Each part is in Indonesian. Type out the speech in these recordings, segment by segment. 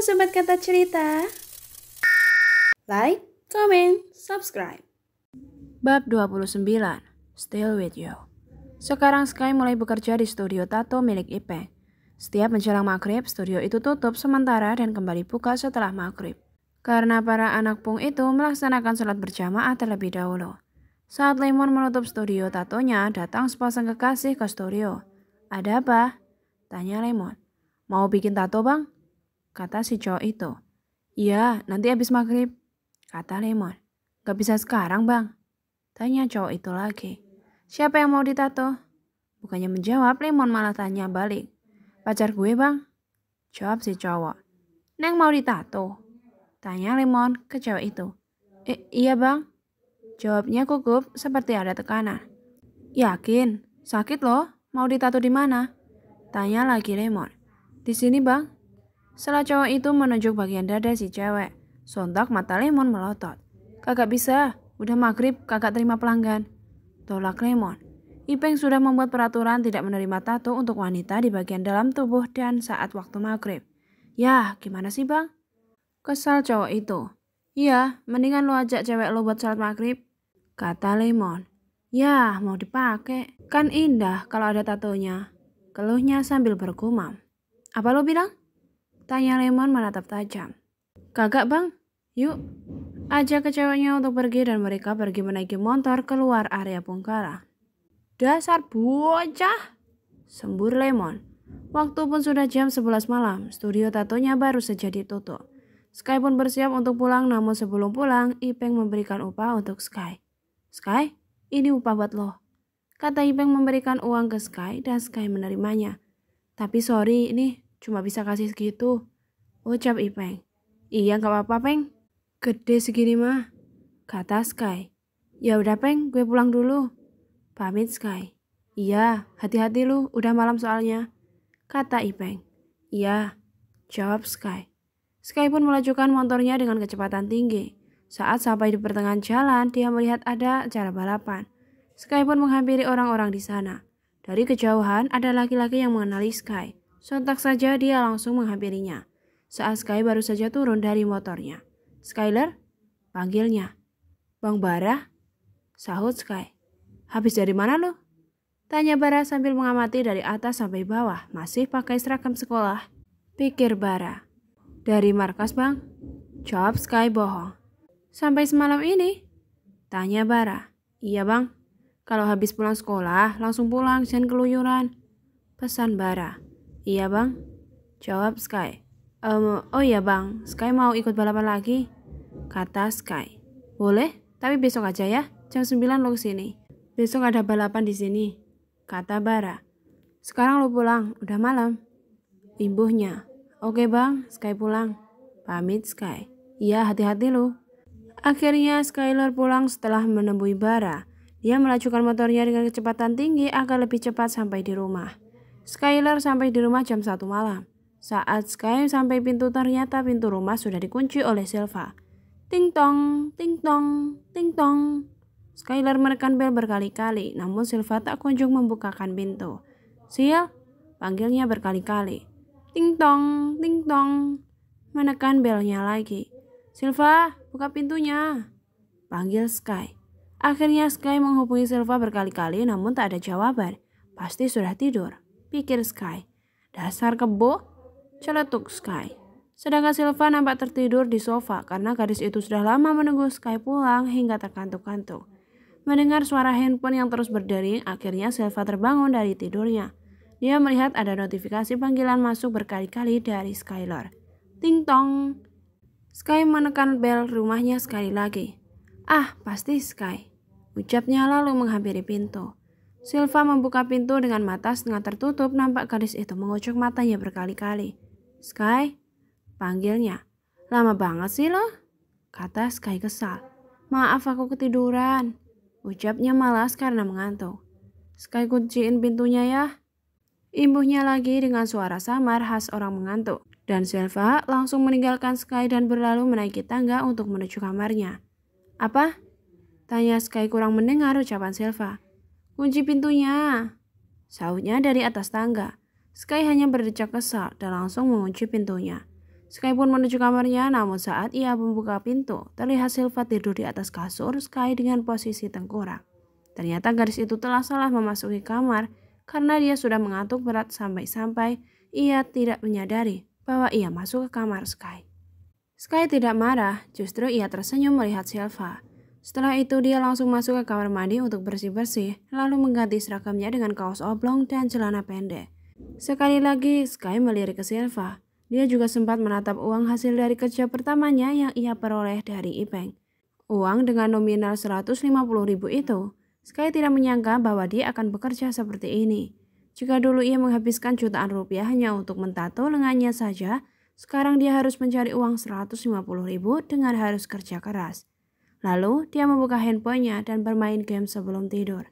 Sobat Kata Cerita Like, comment, subscribe Bab 29 Still With You Sekarang Sky mulai bekerja di studio tato milik Ipeng Setiap menjelang maghrib, studio itu tutup sementara dan kembali buka setelah maghrib Karena para anak pung itu melaksanakan sholat berjamaah terlebih dahulu Saat Lemon menutup studio tatonya, datang sepasang kekasih ke studio Ada apa? Tanya Lemon Mau bikin tato bang? kata si cowok itu. Iya, nanti habis maghrib, kata Lemon. Gak bisa sekarang, Bang. Tanya cowok itu lagi. Siapa yang mau ditato? Bukannya menjawab, Lemon malah tanya balik. Pacar gue, Bang. Jawab si cowok. Neng mau ditato? Tanya Lemon ke cowok itu. E, iya, Bang. Jawabnya gugup seperti ada tekanan. Yakin? Sakit loh? Mau ditato di mana? Tanya lagi Lemon. Di sini, Bang. Setelah cowok itu menunjuk bagian dada si cewek. Sontak mata Lemon melotot. Kakak bisa, udah maghrib kakak terima pelanggan. Tolak Lemon. Ipeng sudah membuat peraturan tidak menerima tato untuk wanita di bagian dalam tubuh dan saat waktu maghrib. Yah, gimana sih bang? Kesal cowok itu. Iya, mendingan lo ajak cewek lo buat salat maghrib. Kata Lemon. Yah, mau dipakai. Kan indah kalau ada tatonya. Keluhnya sambil bergumam. Apa lo bilang? Tanya Lemon menatap tajam. Kagak bang, yuk. Ajak kecewanya untuk pergi dan mereka pergi menaiki motor keluar area Pungkara. Dasar bocah, sembur Lemon. Waktu pun sudah jam 11 malam, studio tatonya baru saja ditutup. Sky pun bersiap untuk pulang namun sebelum pulang, Ipeng memberikan upah untuk Sky. Sky, ini upah buat lo. Kata Ipeng memberikan uang ke Sky dan Sky menerimanya. Tapi sorry, ini Cuma bisa kasih segitu. Ucap Ipeng. Iya nggak apa-apa Peng. Gede segini mah. Kata Sky. Ya udah Peng, gue pulang dulu. Pamit Sky. Iya, hati-hati lu, udah malam soalnya. Kata Ipeng. Iya, jawab Sky. Sky pun melajukan motornya dengan kecepatan tinggi. Saat sampai di pertengahan jalan, dia melihat ada acara balapan. Sky pun menghampiri orang-orang di sana. Dari kejauhan, ada laki-laki yang mengenali Sky. Sontak saja dia langsung menghampirinya. Saat Sky baru saja turun dari motornya. Skyler? Panggilnya. Bang Bara? Sahut Sky. Habis dari mana lo? Tanya Bara sambil mengamati dari atas sampai bawah. Masih pakai seragam sekolah. Pikir Bara. Dari markas bang? Jawab Sky bohong. Sampai semalam ini? Tanya Bara. Iya bang. Kalau habis pulang sekolah, langsung pulang, jangan keluyuran. Pesan Bara. Iya bang, jawab Sky. Um, oh iya bang, Sky mau ikut balapan lagi? Kata Sky. Boleh, tapi besok aja ya, jam 9 lo kesini. Besok ada balapan di sini, kata Bara. Sekarang lo pulang, udah malam. Imbuhnya. Oke bang, Sky pulang. Pamit Sky. Iya hati-hati lo. Akhirnya Skyler pulang setelah menemui Bara. Dia melajukan motornya dengan kecepatan tinggi agar lebih cepat sampai di rumah. Skyler sampai di rumah jam 1 malam. Saat Sky sampai pintu ternyata pintu rumah sudah dikunci oleh Silva. Ting tong, ting tong, ting tong. Skyler menekan bel berkali-kali, namun Silva tak kunjung membukakan pintu. Sil, panggilnya berkali-kali. Ting tong, ting tong. Menekan belnya lagi. Silva, buka pintunya. Panggil Sky. Akhirnya Sky menghubungi Silva berkali-kali namun tak ada jawaban. Pasti sudah tidur pikir Sky. Dasar kebo, celetuk Sky. Sedangkan Silva nampak tertidur di sofa karena gadis itu sudah lama menunggu Sky pulang hingga terkantuk-kantuk. Mendengar suara handphone yang terus berdering, akhirnya Silva terbangun dari tidurnya. Dia melihat ada notifikasi panggilan masuk berkali-kali dari Skylar. Ting tong. Sky menekan bel rumahnya sekali lagi. Ah, pasti Sky. Ucapnya lalu menghampiri pintu. Silva membuka pintu dengan mata setengah tertutup nampak gadis itu mengucuk matanya berkali-kali. Sky, panggilnya. Lama banget sih lo? Kata Sky kesal. Maaf aku ketiduran. Ucapnya malas karena mengantuk. Sky kunciin pintunya ya. Imbuhnya lagi dengan suara samar khas orang mengantuk. Dan Silva langsung meninggalkan Sky dan berlalu menaiki tangga untuk menuju kamarnya. Apa? Tanya Sky kurang mendengar ucapan Silva. Kunci pintunya. Sahutnya dari atas tangga. Sky hanya berdecak kesal dan langsung mengunci pintunya. Sky pun menuju kamarnya, namun saat ia membuka pintu, terlihat Silva tidur di atas kasur Sky dengan posisi tengkorak. Ternyata garis itu telah salah memasuki kamar karena dia sudah mengantuk berat sampai-sampai ia tidak menyadari bahwa ia masuk ke kamar Sky. Sky tidak marah, justru ia tersenyum melihat Silva. Setelah itu dia langsung masuk ke kamar mandi untuk bersih-bersih, lalu mengganti seragamnya dengan kaos oblong dan celana pendek. Sekali lagi, Sky melirik ke Silva. Dia juga sempat menatap uang hasil dari kerja pertamanya yang ia peroleh dari Ipeng. Uang dengan nominal 150 ribu itu, Sky tidak menyangka bahwa dia akan bekerja seperti ini. Jika dulu ia menghabiskan jutaan rupiah hanya untuk mentato lengannya saja, sekarang dia harus mencari uang 150 ribu dengan harus kerja keras. Lalu, dia membuka handphonenya dan bermain game sebelum tidur.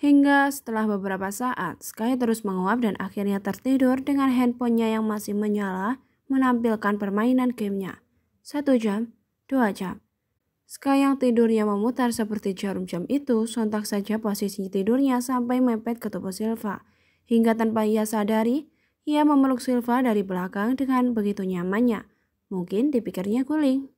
Hingga setelah beberapa saat, Sky terus menguap dan akhirnya tertidur dengan handphonenya yang masih menyala menampilkan permainan gamenya. Satu jam, dua jam. Sky yang tidurnya memutar seperti jarum jam itu, sontak saja posisi tidurnya sampai mepet ke tubuh Silva. Hingga tanpa ia sadari, ia memeluk Silva dari belakang dengan begitu nyamannya. Mungkin dipikirnya guling.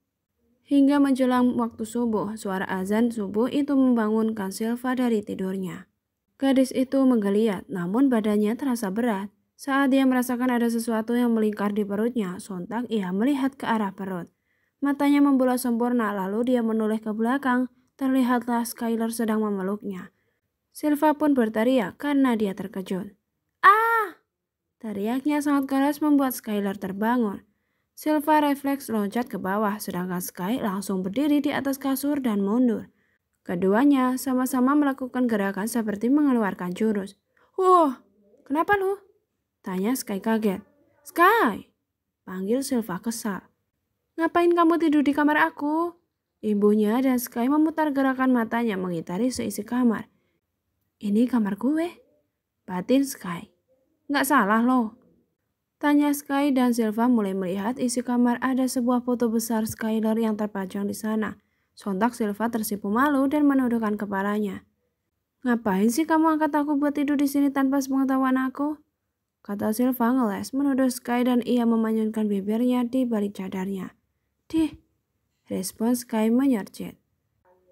Hingga menjelang waktu subuh, suara azan subuh itu membangunkan Silva dari tidurnya. Gadis itu menggeliat, namun badannya terasa berat. Saat dia merasakan ada sesuatu yang melingkar di perutnya, sontak ia melihat ke arah perut. Matanya membulat sempurna, lalu dia menoleh ke belakang. Terlihatlah Skyler sedang memeluknya. Silva pun berteriak karena dia terkejut. Ah! Teriaknya sangat keras membuat Skyler terbangun. Silva refleks loncat ke bawah, sedangkan Sky langsung berdiri di atas kasur dan mundur. Keduanya sama-sama melakukan gerakan seperti mengeluarkan jurus. Wah, kenapa lu? Tanya Sky kaget. Sky! Panggil Silva kesal. Ngapain kamu tidur di kamar aku? Ibunya dan Sky memutar gerakan matanya mengitari seisi kamar. Ini kamar gue. Batin Sky. Nggak salah loh. Tanya Sky dan Silva mulai melihat isi kamar ada sebuah foto besar Skyler yang terpajang di sana. Sontak Silva tersipu malu dan menundukkan kepalanya. Ngapain sih kamu angkat aku buat tidur di sini tanpa sepengetahuan aku? Kata Silva ngeles menuduh Sky dan ia memanjunkan bibirnya di balik cadarnya. Dih, Respon Sky menyercit.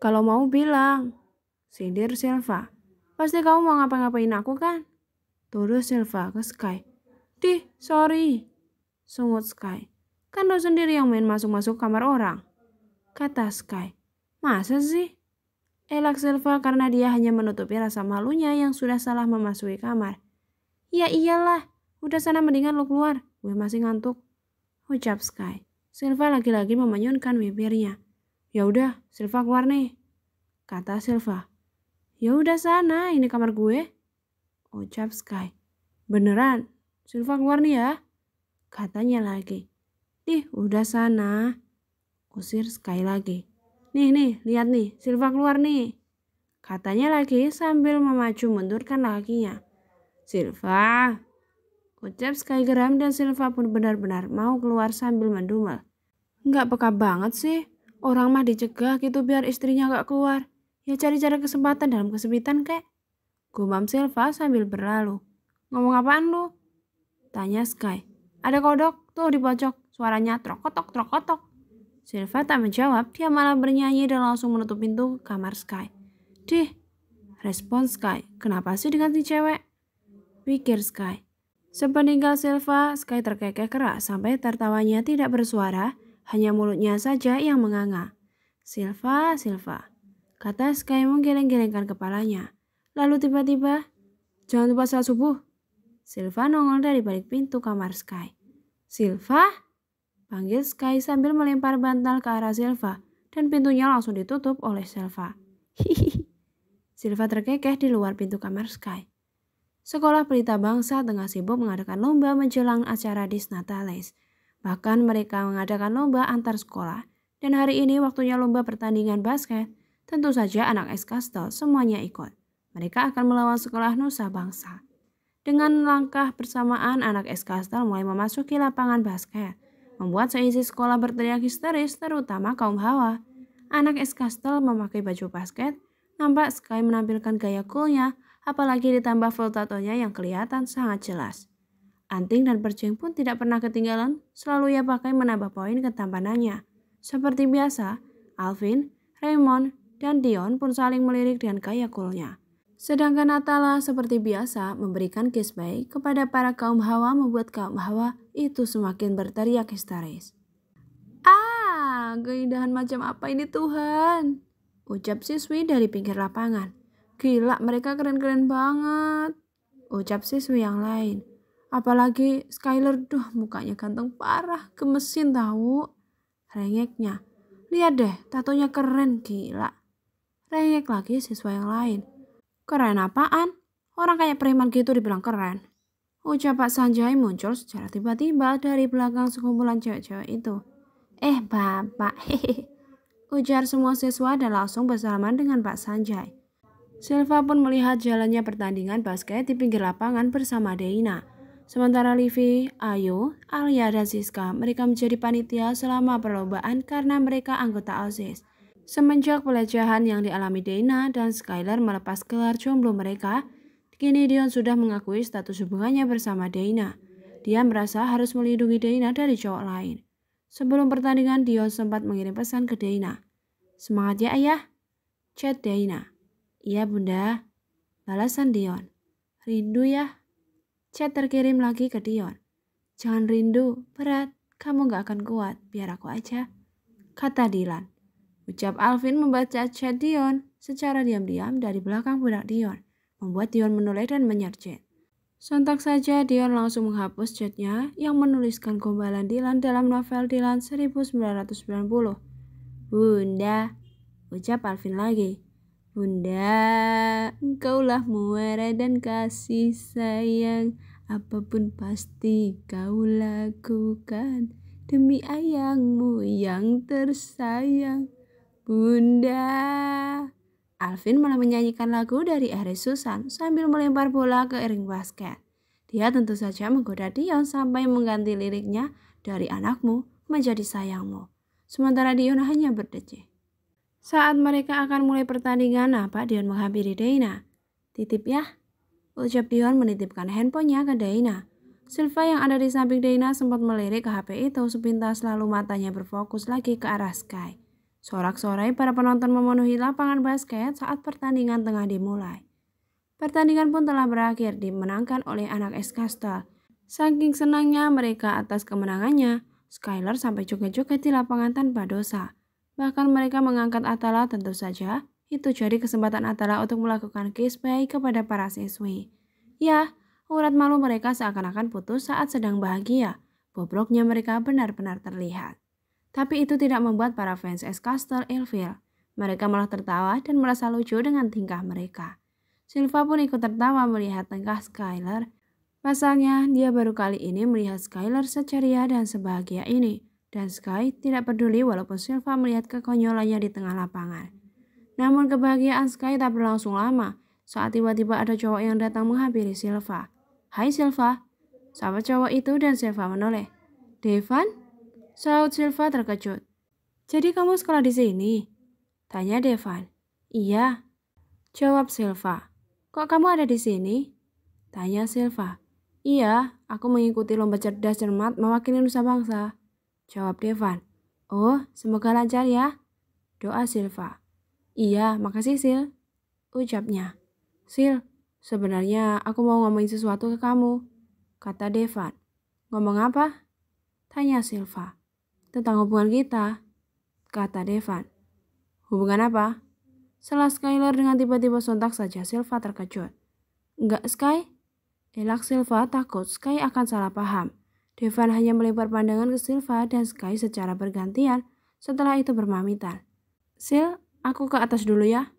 Kalau mau bilang, sindir Silva. Pasti kamu mau ngapa-ngapain aku kan? Tuduh Silva ke Sky. Dih, sorry, sungut Sky. Kan lo sendiri yang main masuk-masuk kamar orang. Kata Sky. Masa sih? Elak Silva karena dia hanya menutupi rasa malunya yang sudah salah memasuki kamar. Ya iyalah, udah sana mendingan lo keluar, gue masih ngantuk. Ucap Sky. Silva lagi-lagi memanyunkan bibirnya. Ya udah, Silva keluar nih. Kata Silva. Ya udah sana, ini kamar gue. Ucap Sky. Beneran, Silva keluar nih ya. Katanya lagi. Nih, udah sana. Usir sekali lagi. Nih, nih, lihat nih. Silva keluar nih. Katanya lagi sambil memacu mundurkan lakinya. Silva. Ucap Sky geram dan Silva pun benar-benar mau keluar sambil mendumel. Enggak peka banget sih. Orang mah dicegah gitu biar istrinya enggak keluar. Ya cari cara kesempatan dalam kesempitan kek. Gumam Silva sambil berlalu. Ngomong apaan lu? Tanya Sky. Ada kodok tuh di pojok. Suaranya trokotok trokotok. Silva tak menjawab, dia malah bernyanyi dan langsung menutup pintu kamar Sky. Dih, respon Sky. Kenapa sih dengan si cewek? Pikir Sky. Sepeninggal Silva, Sky terkekeh keras sampai tertawanya tidak bersuara, hanya mulutnya saja yang menganga. Silva, Silva, kata Sky menggeleng-gelengkan kepalanya. Lalu tiba-tiba, jangan lupa saat subuh, Silva nongol dari balik pintu kamar Sky. Silva? Panggil Sky sambil melempar bantal ke arah Silva dan pintunya langsung ditutup oleh Silva. Hihihi. Silva terkekeh di luar pintu kamar Sky. Sekolah Pelita Bangsa tengah sibuk mengadakan lomba menjelang acara Disnatales. Bahkan mereka mengadakan lomba antar sekolah. Dan hari ini waktunya lomba pertandingan basket. Tentu saja anak SK semuanya ikut. Mereka akan melawan sekolah Nusa Bangsa. Dengan langkah bersamaan, anak S. Kastel mulai memasuki lapangan basket, membuat seisi sekolah berteriak histeris, terutama kaum hawa. Anak S. Kastel memakai baju basket, nampak sekali menampilkan gaya coolnya, apalagi ditambah flotatonya yang kelihatan sangat jelas. Anting dan percing pun tidak pernah ketinggalan, selalu ia pakai menambah poin ketampanannya. Seperti biasa, Alvin, Raymond, dan Dion pun saling melirik dengan gaya coolnya. Sedangkan Natala seperti biasa memberikan kiss baik kepada para kaum hawa membuat kaum hawa itu semakin berteriak histeris. Ah, keindahan macam apa ini Tuhan? Ucap siswi dari pinggir lapangan. Gila, mereka keren-keren banget. Ucap siswi yang lain. Apalagi Skyler, duh mukanya ganteng parah, gemesin tahu. Rengeknya. Lihat deh, tatonya keren, gila. Rengek lagi siswa yang lain. Keren apaan? Orang kayak preman gitu dibilang keren. Ucap Pak Sanjay muncul secara tiba-tiba dari belakang sekumpulan cewek-cewek itu. Eh bapak, Ujar semua siswa dan langsung bersalaman dengan Pak Sanjay. Silva pun melihat jalannya pertandingan basket di pinggir lapangan bersama Deina. Sementara Livi, Ayu, Alia, dan Siska mereka menjadi panitia selama perlombaan karena mereka anggota OSIS. Semenjak pelecehan yang dialami Dana dan Skylar melepas gelar jomblo mereka, kini Dion sudah mengakui status hubungannya bersama Dana. Dia merasa harus melindungi Dana dari cowok lain. Sebelum pertandingan, Dion sempat mengirim pesan ke Dana. Semangat ya ayah. Chat Dana. Iya bunda. Balasan Dion. Rindu ya. Chat terkirim lagi ke Dion. Jangan rindu, berat. Kamu gak akan kuat, biar aku aja. Kata Dilan. Ucap Alvin membaca chat Dion secara diam-diam dari belakang budak Dion, membuat Dion menoleh dan menyerjet. Sontak saja Dion langsung menghapus chatnya yang menuliskan gombalan Dylan dalam novel Dylan 1990. Bunda, ucap Alvin lagi. Bunda, engkaulah muara dan kasih sayang. Apapun pasti kau lakukan demi ayangmu yang tersayang. Bunda. Alvin malah menyanyikan lagu dari Eri Susan sambil melempar bola ke ring basket. Dia tentu saja menggoda Dion sampai mengganti liriknya dari anakmu menjadi sayangmu. Sementara Dion hanya berdecih. Saat mereka akan mulai pertandingan, Pak Dion menghampiri Dana. Titip ya, ucap Dion menitipkan handphonenya ke Dana. Silva yang ada di samping Dana sempat melirik ke HP itu sepintas lalu matanya berfokus lagi ke arah Sky. Sorak-sorai para penonton memenuhi lapangan basket saat pertandingan tengah dimulai. Pertandingan pun telah berakhir dimenangkan oleh anak es Kastel. Saking senangnya mereka atas kemenangannya, Skylar sampai joget-joget di lapangan tanpa dosa. Bahkan mereka mengangkat Atala tentu saja, itu jadi kesempatan Atala untuk melakukan kiss baik kepada para siswi. Ya, urat malu mereka seakan-akan putus saat sedang bahagia. Bobroknya mereka benar-benar terlihat. Tapi itu tidak membuat para fans S-Caster ilfil. Mereka malah tertawa dan merasa lucu dengan tingkah mereka. Silva pun ikut tertawa melihat tingkah Skyler. Pasalnya, dia baru kali ini melihat Skyler seceria dan sebahagia ini. Dan Sky tidak peduli walaupun Silva melihat kekonyolannya di tengah lapangan. Namun kebahagiaan Sky tak berlangsung lama saat tiba-tiba ada cowok yang datang menghampiri Silva. Hai Silva, sahabat cowok itu dan Silva menoleh. Devan, Saud Silva terkejut. Jadi kamu sekolah di sini? Tanya Devan. Iya. Jawab Silva. Kok kamu ada di sini? Tanya Silva. Iya, aku mengikuti lomba cerdas cermat mewakili Nusa Bangsa. Jawab Devan. Oh, semoga lancar ya. Doa Silva. Iya, makasih Sil. Ucapnya. Sil, sebenarnya aku mau ngomongin sesuatu ke kamu. Kata Devan. Ngomong apa? Tanya Silva tentang hubungan kita, kata Devan. Hubungan apa? Salah Skyler dengan tiba-tiba sontak saja Silva terkejut. Enggak Sky? Elak Silva takut Sky akan salah paham. Devan hanya melempar pandangan ke Silva dan Sky secara bergantian setelah itu berpamitan. Sil, aku ke atas dulu ya.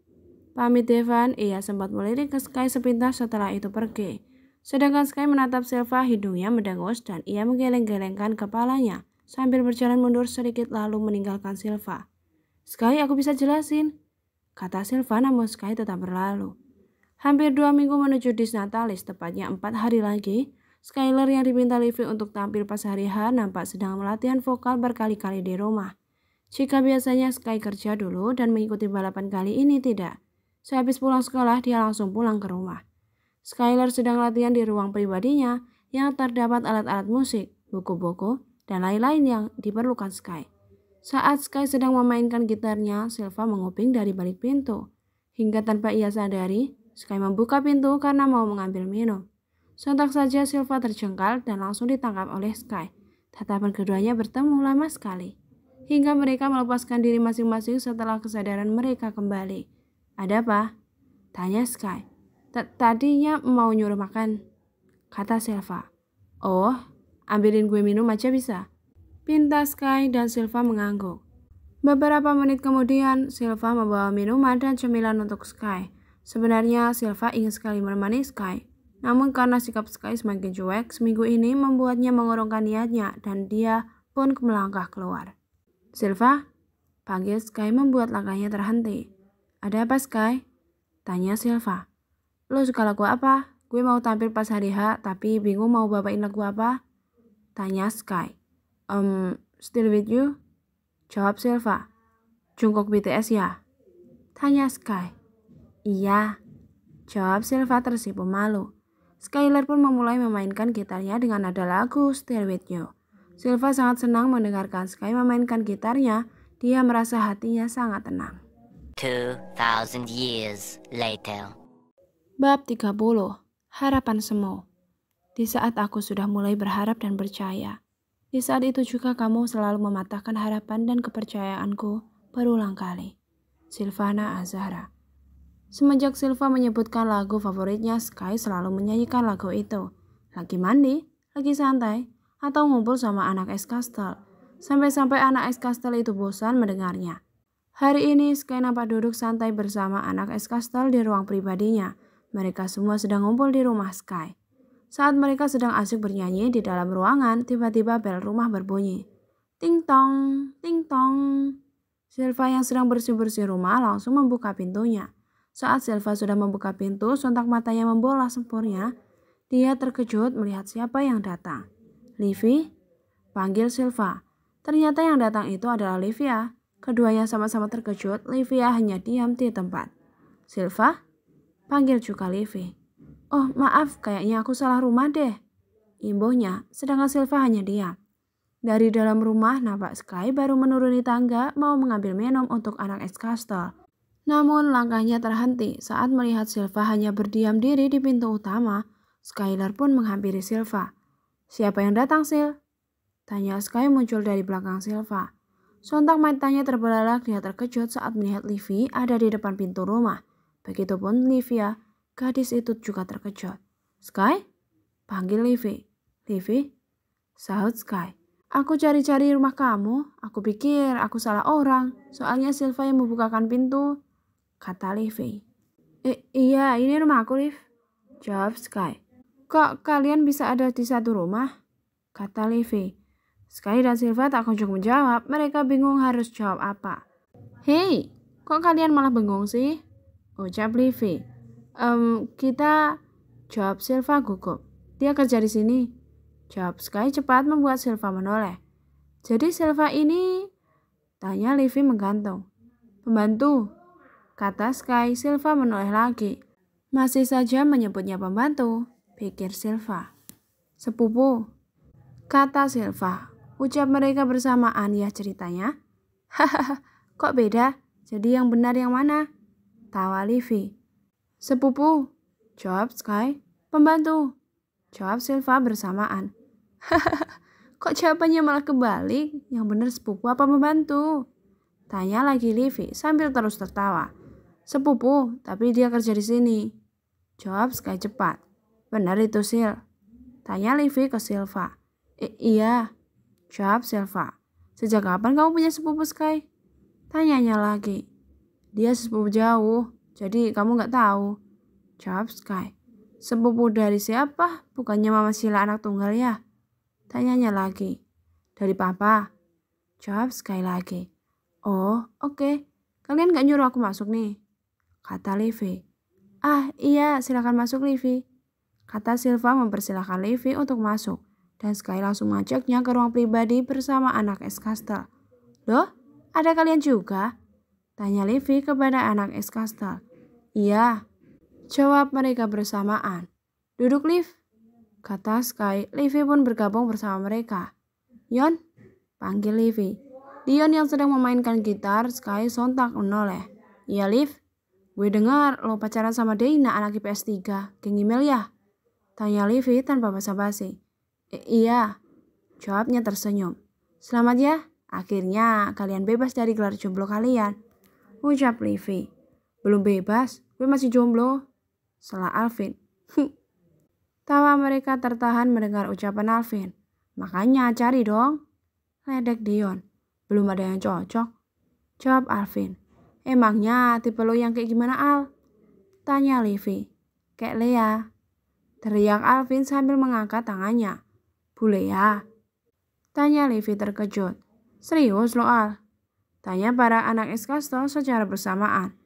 Pamit Devan, ia sempat melirik ke Sky sepintas setelah itu pergi. Sedangkan Sky menatap Silva hidungnya mendengus dan ia menggeleng-gelengkan kepalanya sambil berjalan mundur sedikit lalu meninggalkan Silva. Sky, aku bisa jelasin, kata Silva namun Sky tetap berlalu. Hampir dua minggu menuju Disnatalis, tepatnya empat hari lagi, Skyler yang diminta Livi untuk tampil pas hari H nampak sedang melatihan vokal berkali-kali di rumah. Jika biasanya Sky kerja dulu dan mengikuti balapan kali ini tidak. Sehabis pulang sekolah, dia langsung pulang ke rumah. Skyler sedang latihan di ruang pribadinya yang terdapat alat-alat musik, buku-buku, dan lain-lain yang diperlukan Sky. Saat Sky sedang memainkan gitarnya, Silva menguping dari balik pintu. Hingga tanpa ia sadari, Sky membuka pintu karena mau mengambil minum. Sontak saja Silva terjengkal dan langsung ditangkap oleh Sky. Tatapan keduanya bertemu lama sekali. Hingga mereka melepaskan diri masing-masing setelah kesadaran mereka kembali. Ada apa? Tanya Sky. Tadinya mau nyuruh makan. Kata Silva. Oh, Ambilin gue minum aja bisa. Pinta Sky dan Silva mengangguk. Beberapa menit kemudian, Silva membawa minuman dan cemilan untuk Sky. Sebenarnya, Silva ingin sekali menemani Sky. Namun karena sikap Sky semakin cuek, seminggu ini membuatnya mengurungkan niatnya dan dia pun melangkah keluar. Silva, panggil Sky membuat langkahnya terhenti. Ada apa Sky? Tanya Silva. Lo suka lagu apa? Gue mau tampil pas hari H, tapi bingung mau bawain lagu apa? Tanya Sky. Um, still with you? Jawab Silva. Jungkook BTS ya? Tanya Sky. Iya. Jawab Silva tersipu malu. Skyler pun memulai memainkan gitarnya dengan nada lagu Still With You. Silva sangat senang mendengarkan Sky memainkan gitarnya. Dia merasa hatinya sangat tenang. 2000 years later. Bab 30. Harapan semua. Di saat aku sudah mulai berharap dan percaya, di saat itu juga kamu selalu mematahkan harapan dan kepercayaanku berulang kali. Silvana Azhara Semenjak Silva menyebutkan lagu favoritnya, Sky selalu menyanyikan lagu itu. Lagi mandi, lagi santai, atau ngumpul sama anak es kastel. Sampai-sampai anak es kastel itu bosan mendengarnya. Hari ini Sky nampak duduk santai bersama anak es kastel di ruang pribadinya. Mereka semua sedang ngumpul di rumah Sky. Saat mereka sedang asyik bernyanyi di dalam ruangan, tiba-tiba bel rumah berbunyi. Ting tong, ting tong. Silva yang sedang bersih-bersih rumah langsung membuka pintunya. Saat Silva sudah membuka pintu, sontak matanya membola sempurnya. Dia terkejut melihat siapa yang datang. Livi? Panggil Silva. Ternyata yang datang itu adalah Livia. Keduanya sama-sama terkejut, Livia hanya diam di tempat. Silva? Panggil juga Livia. Oh, maaf, kayaknya aku salah rumah deh. Imbohnya, sedangkan Silva hanya diam. Dari dalam rumah, nampak Sky baru menuruni tangga mau mengambil minum untuk anak kastel. Namun langkahnya terhenti saat melihat Silva hanya berdiam diri di pintu utama. Skyler pun menghampiri Silva. Siapa yang datang, Sil? Tanya Sky muncul dari belakang Silva. Sontak matanya terbelalak dia terkejut saat melihat Livy ada di depan pintu rumah. Begitupun Livia Gadis itu juga terkejut. Sky? Panggil Livy. Livy? Sahut Sky. Aku cari-cari rumah kamu. Aku pikir aku salah orang. Soalnya Silva yang membukakan pintu. Kata Livy. Eh, iya, ini rumah aku, Liv. Jawab Sky. Kok kalian bisa ada di satu rumah? Kata Livy. Sky dan Silva tak kunjung menjawab. Mereka bingung harus jawab apa. Hei, kok kalian malah bengong sih? Ucap Livy um, kita jawab Silva gugup. Dia kerja di sini. Jawab Sky cepat membuat Silva menoleh. Jadi Silva ini? Tanya Livi menggantung. Pembantu, kata Sky. Silva menoleh lagi. Masih saja menyebutnya pembantu, pikir Silva. Sepupu, kata Silva. Ucap mereka bersamaan ya ceritanya. Hahaha, kok beda? Jadi yang benar yang mana? Tawa Livi. Sepupu, jawab Sky. Pembantu, jawab Silva bersamaan. hahaha, Kok jawabannya malah kebalik? Yang benar sepupu apa pembantu? Tanya lagi Livi sambil terus tertawa. Sepupu, tapi dia kerja di sini. Jawab Sky cepat. Benar itu, Sil. Tanya Livi ke Silva. I iya. Jawab Silva. Sejak kapan kamu punya sepupu Sky? Tanyanya lagi. Dia sepupu jauh. Jadi kamu nggak tahu. Jawab Sky. Sepupu dari siapa? Bukannya Mama Sila anak tunggal ya? Tanyanya lagi. Dari papa? Jawab Sky lagi. Oh, oke. Okay. Kalian nggak nyuruh aku masuk nih? Kata Levi. Ah, iya, silakan masuk Levi. Kata Silva mempersilahkan Levi untuk masuk. Dan Sky langsung mengajaknya ke ruang pribadi bersama anak es kastel. Loh, ada kalian juga? Tanya Levi kepada anak es kastel. Iya, jawab mereka bersamaan. Duduk Liv. kata Sky. Livy pun bergabung bersama mereka. Yon, panggil Livy. Dion yang sedang memainkan gitar, Sky sontak menoleh. Iya, Liv. Gue dengar lo pacaran sama Dina anak IPS 3, geng email ya? Tanya Livy tanpa basa-basi. E iya, jawabnya tersenyum. Selamat ya, akhirnya kalian bebas dari gelar jomblo kalian. Ucap Livy. Belum bebas, gue masih jomblo. Salah Alvin. Tawa mereka tertahan mendengar ucapan Alvin. Makanya cari dong. Ledek Dion. Belum ada yang cocok. Jawab Alvin. Emangnya tipe lo yang kayak gimana Al? Tanya Livi. Kayak Lea. Teriak Alvin sambil mengangkat tangannya. Bu Lea. Tanya Livi terkejut. Serius lo Al? Tanya para anak Eskasto secara bersamaan.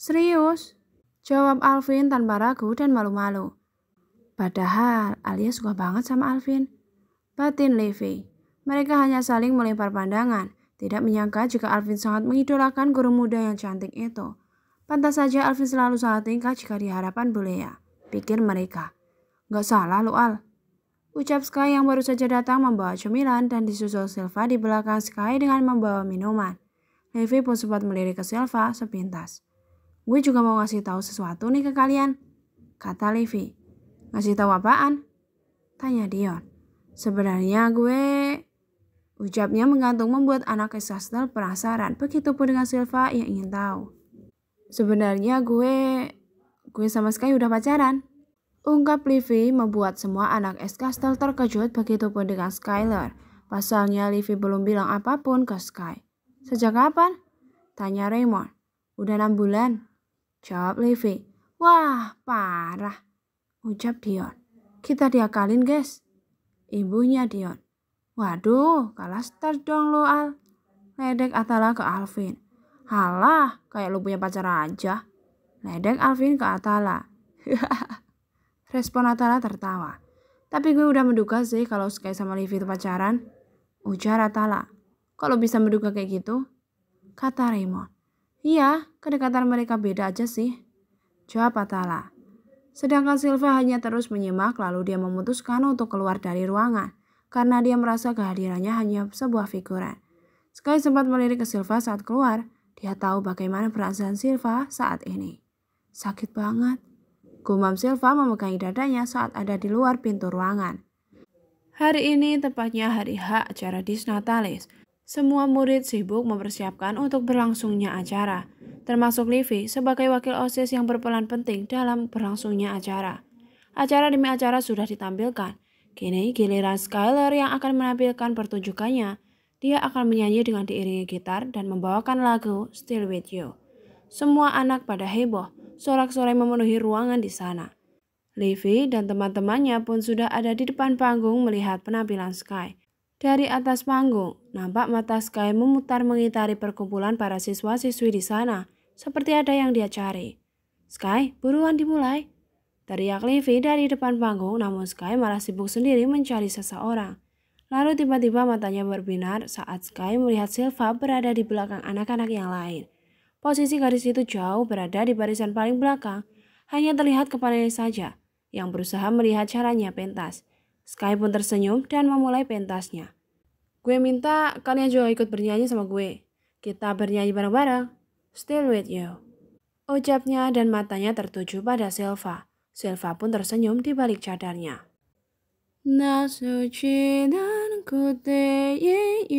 Serius? Jawab Alvin tanpa ragu dan malu-malu. Padahal Alia suka banget sama Alvin. Batin Levi. Mereka hanya saling melempar pandangan. Tidak menyangka jika Alvin sangat mengidolakan guru muda yang cantik itu. Pantas saja Alvin selalu salah tingkah jika diharapkan Bulea. Pikir mereka. Gak salah lu Al, Ucap Sky yang baru saja datang membawa cemilan dan disusul Silva di belakang Sky dengan membawa minuman. Levi pun sempat melirik ke Silva sepintas. Gue juga mau ngasih tahu sesuatu nih ke kalian, kata Levi. Ngasih tahu apaan? Tanya Dion. Sebenarnya gue... Ucapnya menggantung membuat anak Isastel penasaran, begitupun dengan Silva yang ingin tahu. Sebenarnya gue... Gue sama sekali udah pacaran. Ungkap Livy membuat semua anak es kastel terkejut begitu pun dengan Skyler. Pasalnya Livy belum bilang apapun ke Sky. Sejak kapan? Tanya Raymond. Udah enam bulan. Jawab Levi. Wah, parah. Ucap Dion. Kita diakalin, guys. Ibunya Dion. Waduh, kalah start dong lo, Al. Ledek Atala ke Alvin. Halah, kayak lo punya pacar aja. Ledek Alvin ke Atala. Respon Atala tertawa. Tapi gue udah menduga sih kalau Sky sama Levi itu pacaran. Ujar Atala. Kalau bisa menduga kayak gitu? Kata Raymond. Iya, kedekatan mereka beda aja sih. Jawab Atala. Sedangkan Silva hanya terus menyimak lalu dia memutuskan untuk keluar dari ruangan karena dia merasa kehadirannya hanya sebuah figuran. Sky sempat melirik ke Silva saat keluar. Dia tahu bagaimana perasaan Silva saat ini. Sakit banget. Gumam Silva memegangi dadanya saat ada di luar pintu ruangan. Hari ini tepatnya hari H acara Disnatalis. Natalis semua murid sibuk mempersiapkan untuk berlangsungnya acara, termasuk Livi sebagai wakil OSIS yang berperan penting dalam berlangsungnya acara. Acara demi acara sudah ditampilkan. Kini giliran Skyler yang akan menampilkan pertunjukannya. Dia akan menyanyi dengan diiringi gitar dan membawakan lagu Still With You. Semua anak pada heboh, sorak-sorai memenuhi ruangan di sana. Livi dan teman-temannya pun sudah ada di depan panggung melihat penampilan Sky. Dari atas panggung, nampak mata Sky memutar mengitari perkumpulan para siswa-siswi di sana, seperti ada yang dia cari. Sky, buruan dimulai. Teriak Livi dari depan panggung, namun Sky malah sibuk sendiri mencari seseorang. Lalu tiba-tiba matanya berbinar saat Sky melihat Silva berada di belakang anak-anak yang lain. Posisi garis itu jauh berada di barisan paling belakang, hanya terlihat kepalanya saja, yang berusaha melihat caranya pentas. Sky pun tersenyum dan memulai pentasnya. Gue minta kalian juga ikut bernyanyi sama gue. Kita bernyanyi bareng-bareng. Still with you. Ucapnya dan matanya tertuju pada Silva. Silva pun tersenyum di balik cadarnya. Nasu dan kute ye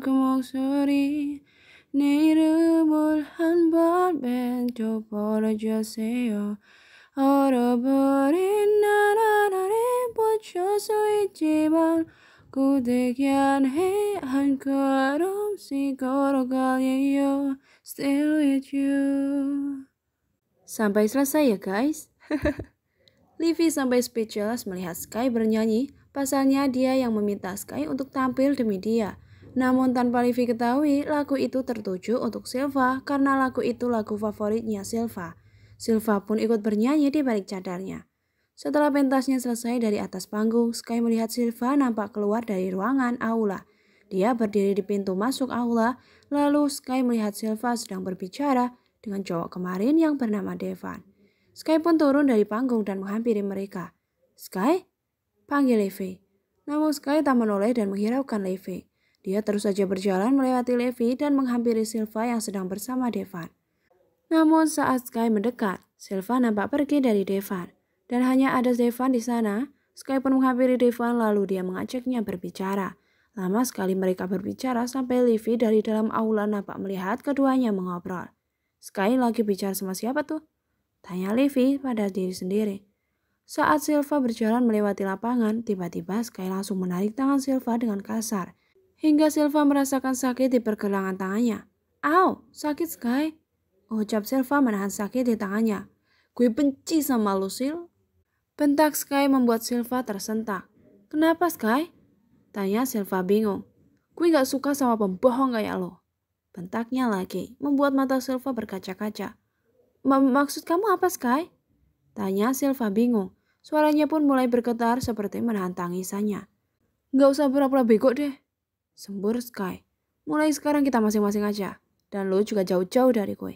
kemoksuri Neiru bulhan bot ben jopor Oro burin narara soi still with you sampai selesai ya guys Livy sampai speechless melihat Sky bernyanyi, pasalnya dia yang meminta Sky untuk tampil demi dia. Namun tanpa Livy ketahui, lagu itu tertuju untuk Silva karena lagu itu lagu favoritnya Silva. Silva pun ikut bernyanyi di balik cadarnya. Setelah pentasnya selesai dari atas panggung, Sky melihat Silva nampak keluar dari ruangan aula. Dia berdiri di pintu masuk aula, lalu Sky melihat Silva sedang berbicara dengan cowok kemarin yang bernama Devan. Sky pun turun dari panggung dan menghampiri mereka. Sky? Panggil Levi. Namun Sky tak menoleh dan menghiraukan Levi. Dia terus saja berjalan melewati Levi dan menghampiri Silva yang sedang bersama Devan. Namun saat Sky mendekat, Silva nampak pergi dari Devan. Dan hanya ada Devan di sana. Sky pun menghampiri Devan lalu dia mengajaknya berbicara. Lama sekali mereka berbicara sampai Livy dari dalam aula nampak melihat keduanya mengobrol. Sky lagi bicara sama siapa tuh? Tanya Livy pada diri sendiri. Saat Silva berjalan melewati lapangan, tiba-tiba Sky langsung menarik tangan Silva dengan kasar. Hingga Silva merasakan sakit di pergelangan tangannya. Au, sakit Sky. Ucap Silva menahan sakit di tangannya. Gue benci sama lu, Sil. Bentak Sky membuat Silva tersentak. Kenapa Sky? Tanya Silva bingung. Gue gak suka sama pembohong kayak lo. Bentaknya lagi, membuat mata Silva berkaca-kaca. Maksud kamu apa Sky? Tanya Silva bingung. Suaranya pun mulai bergetar seperti menahan tangisannya. Gak usah pura-pura bego deh. Sembur Sky. Mulai sekarang kita masing-masing aja. Dan lo juga jauh-jauh dari gue.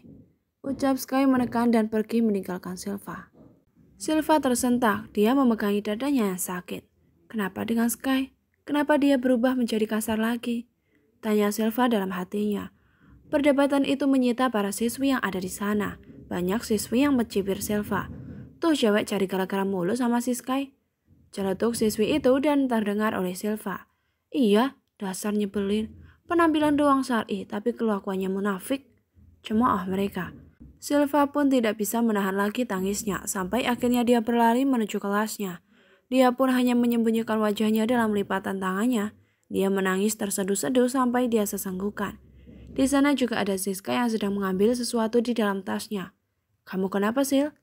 Ucap Sky menekan dan pergi meninggalkan Silva. Silva tersentak, dia memegangi dadanya yang sakit. Kenapa dengan Sky? Kenapa dia berubah menjadi kasar lagi? Tanya Silva dalam hatinya. Perdebatan itu menyita para siswi yang ada di sana. Banyak siswi yang mencibir Silva. Tuh cewek cari gara-gara mulu sama si Sky. Celetuk siswi itu dan terdengar oleh Silva. Iya, dasar nyebelin. Penampilan doang sari, tapi kelakuannya munafik. Cemooh ah mereka. Silva pun tidak bisa menahan lagi tangisnya sampai akhirnya dia berlari menuju kelasnya. Dia pun hanya menyembunyikan wajahnya dalam lipatan tangannya. Dia menangis terseduh-seduh sampai dia sesenggukan. Di sana juga ada Siska yang sedang mengambil sesuatu di dalam tasnya. Kamu kenapa, Sil?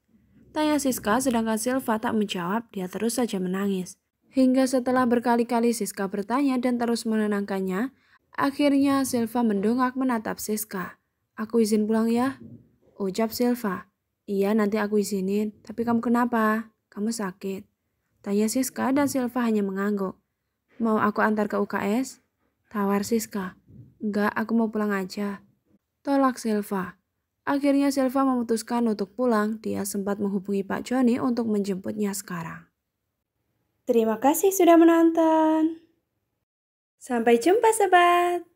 Tanya Siska sedangkan Silva tak menjawab, dia terus saja menangis. Hingga setelah berkali-kali Siska bertanya dan terus menenangkannya, akhirnya Silva mendongak menatap Siska. Aku izin pulang ya, Ucap Silva. Iya, nanti aku izinin. Tapi kamu kenapa? Kamu sakit. Tanya Siska dan Silva hanya mengangguk. Mau aku antar ke UKS? Tawar Siska. Enggak, aku mau pulang aja. Tolak Silva. Akhirnya Silva memutuskan untuk pulang. Dia sempat menghubungi Pak Joni untuk menjemputnya sekarang. Terima kasih sudah menonton. Sampai jumpa sobat.